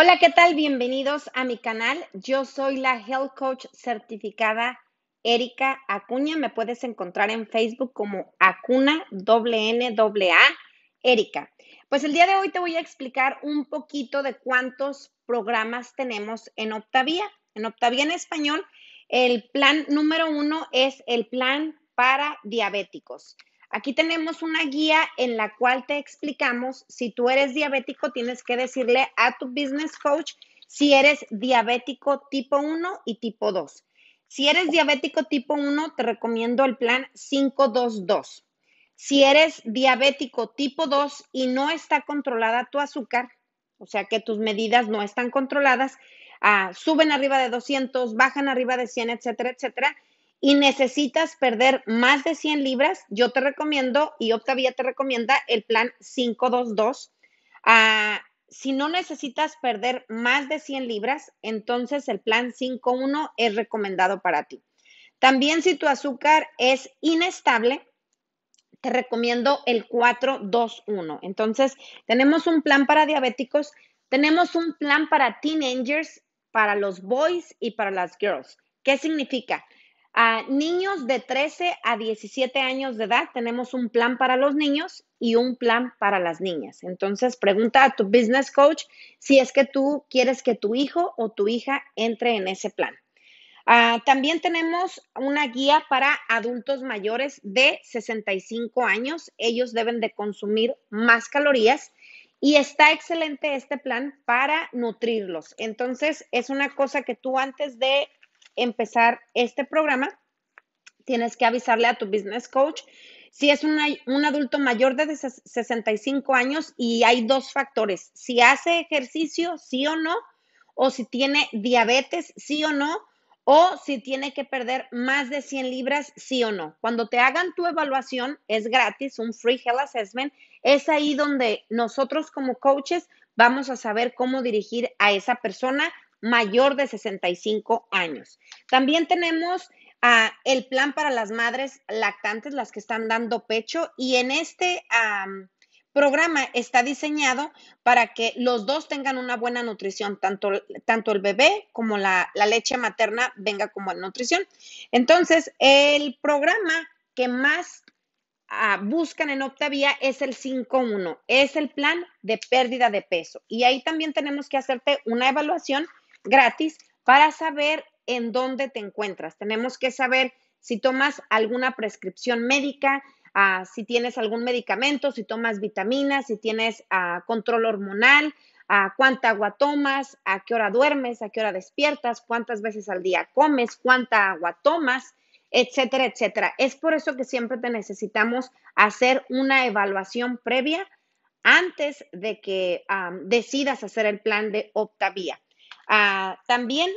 Hola, ¿qué tal? Bienvenidos a mi canal. Yo soy la Health Coach certificada Erika Acuña. Me puedes encontrar en Facebook como Acuna A, Erika. Pues el día de hoy te voy a explicar un poquito de cuántos programas tenemos en Optavia. En Optavia en español, el plan número uno es el plan para diabéticos. Aquí tenemos una guía en la cual te explicamos, si tú eres diabético, tienes que decirle a tu business coach si eres diabético tipo 1 y tipo 2. Si eres diabético tipo 1, te recomiendo el plan 522. Si eres diabético tipo 2 y no está controlada tu azúcar, o sea que tus medidas no están controladas, ah, suben arriba de 200, bajan arriba de 100, etcétera, etcétera, y necesitas perder más de 100 libras, yo te recomiendo y Octavia te recomienda el plan 522. Ah, si no necesitas perder más de 100 libras, entonces el plan 51 es recomendado para ti. También si tu azúcar es inestable, te recomiendo el 421. Entonces, tenemos un plan para diabéticos, tenemos un plan para teenagers, para los boys y para las girls. ¿Qué significa? A niños de 13 a 17 años de edad tenemos un plan para los niños y un plan para las niñas. Entonces, pregunta a tu business coach si es que tú quieres que tu hijo o tu hija entre en ese plan. Ah, también tenemos una guía para adultos mayores de 65 años. Ellos deben de consumir más calorías y está excelente este plan para nutrirlos. Entonces, es una cosa que tú antes de empezar este programa, tienes que avisarle a tu business coach. Si es un adulto mayor de 65 años y hay dos factores, si hace ejercicio, sí o no, o si tiene diabetes, sí o no, o si tiene que perder más de 100 libras, sí o no. Cuando te hagan tu evaluación, es gratis, un free health assessment, es ahí donde nosotros como coaches vamos a saber cómo dirigir a esa persona mayor de 65 años. También tenemos ah, el plan para las madres lactantes, las que están dando pecho, y en este programa está diseñado para que los dos tengan una buena nutrición, tanto, tanto el bebé como la, leche materna venga como nutrición. Entonces, el programa que más ah, buscan en Optavia es el 5.1, es el plan de pérdida de peso. Y ahí también tenemos que hacerte una evaluación gratis para saber en dónde te encuentras. Tenemos que saber si tomas alguna prescripción médica, ah, si tienes algún medicamento, si tomas vitaminas, si tienes ah, control hormonal, ah, cuánta agua tomas, a qué hora duermes, a qué hora despiertas, cuántas veces al día comes, cuánta agua tomas, etcétera, etcétera. Es por eso que siempre te necesitamos hacer una evaluación previa antes de que decidas hacer el plan de Optavía. Ah, también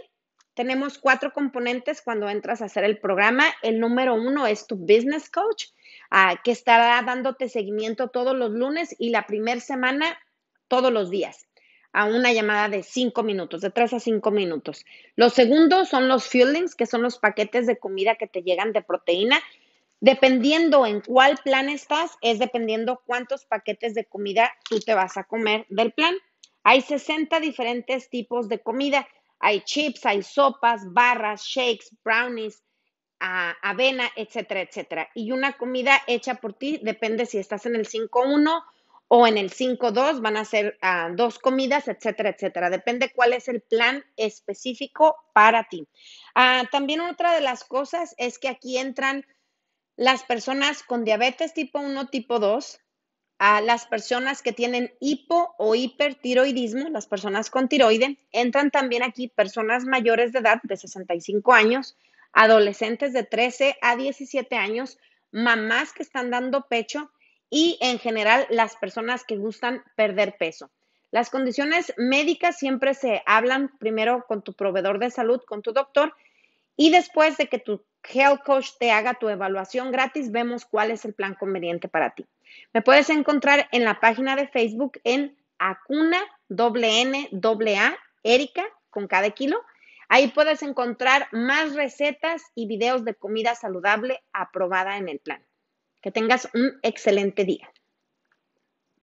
tenemos cuatro componentes cuando entras a hacer el programa. El número uno es tu business coach, ah, que estará dándote seguimiento todos los lunes y la primera semana todos los días a una llamada de cinco minutos, de tres a cinco minutos. Los segundos son los fuelings, que son los paquetes de comida que te llegan de proteína. Dependiendo en cuál plan estás, es dependiendo cuántos paquetes de comida tú te vas a comer del plan. Hay 60 diferentes tipos de comida. Hay chips, hay sopas, barras, shakes, brownies, avena, etcétera, etcétera. Y una comida hecha por ti depende si estás en el 5-1 o en el 5-2, van a ser ah, dos comidas, etcétera, etcétera. Depende cuál es el plan específico para ti. Ah, también otra de las cosas es que aquí entran las personas con diabetes tipo 1, tipo 2, a las personas que tienen hipo o hipertiroidismo, las personas con tiroide, entran también aquí personas mayores de edad de 65 años, adolescentes de 13 a 17 años, mamás que están dando pecho y en general las personas que gustan perder peso. Las condiciones médicas siempre se hablan primero con tu proveedor de salud, con tu doctor, y después de que tu Health Coach te haga tu evaluación gratis, vemos cuál es el plan conveniente para ti. Me puedes encontrar en la página de Facebook en Acuna doble Erika con cada kilo. Ahí puedes encontrar más recetas y videos de comida saludable aprobada en el plan. Que tengas un excelente día.